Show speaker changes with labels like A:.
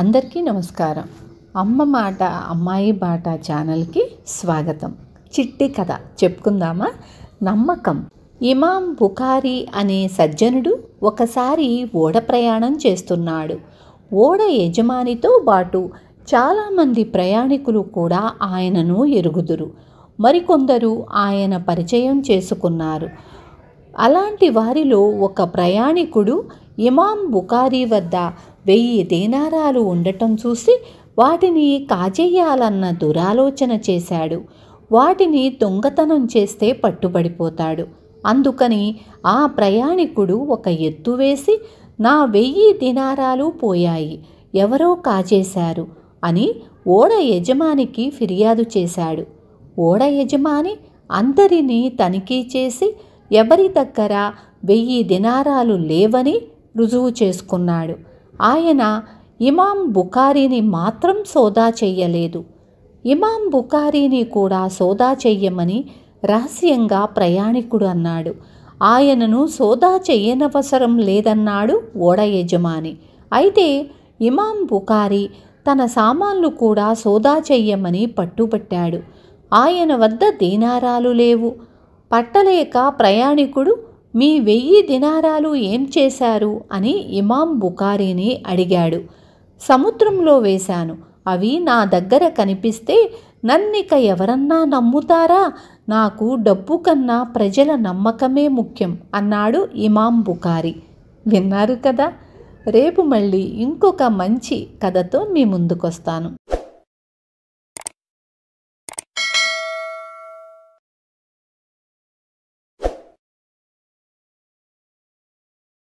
A: అందరికీ నమస్కారం అమ్మ మాట అమ్మాయి బాట ఛానల్కి స్వాగతం చిట్టి కథ చెప్పుకుందామా నమ్మకం ఇమాం బుకారి అనే సజ్జనుడు ఒకసారి ఓడ ప్రయాణం చేస్తున్నాడు ఓడ యజమానితో పాటు చాలామంది ప్రయాణికులు కూడా ఆయనను ఎరుగుదురు మరికొందరు ఆయన పరిచయం చేసుకున్నారు అలాంటి వారిలో ఒక ప్రయాణికుడు ఇమాం బుకారి వద్ద వెయ్యి దీనారాలు ఉండటం చూసి వాటిని కాజేయాలన్న దురాలోచన చేశాడు వాటిని దొంగతనం చేస్తే పట్టుబడిపోతాడు అందుకని ఆ ప్రయాణికుడు ఒక ఎత్తు వేసి నా వెయ్యి దినారాలు పోయాయి ఎవరో కాజేశారు అని ఓడ యజమానికి ఫిర్యాదు చేశాడు ఓడ యజమాని అందరినీ తనిఖీ చేసి ఎవరి దగ్గర వెయ్యి దినారాలు లేవని రుజువు చేసుకున్నాడు ఆయన ఇమాం బుఖారీని మాత్రం సోదా చెయ్యలేదు ఇమాం బుఖారీని కూడా సోదా చెయ్యమని రహస్యంగా ప్రయాణికుడు అన్నాడు ఆయనను సోదా చెయ్యనవసరం లేదన్నాడు ఓడ యజమాని అయితే ఇమాం బుకారి తన సామాన్లు కూడా సోదా చెయ్యమని పట్టుబట్టాడు ఆయన వద్ద దీనారాలు లేవు పట్టలేక ప్రయాణికుడు మీ వెయ్యి దినారాలు ఏం చేశారు అని ఇమాం బుకారీని అడిగాడు సముద్రంలో వేశాను అవి నా దగ్గర కనిపిస్తే నన్నిక ఎవరన్నా నమ్ముతారా నాకు డబ్బు కన్నా ప్రజల నమ్మకమే ముఖ్యం అన్నాడు ఇమాం బుకారి విన్నారు కదా రేపు మళ్ళీ ఇంకొక మంచి కథతో మీ ముందుకొస్తాను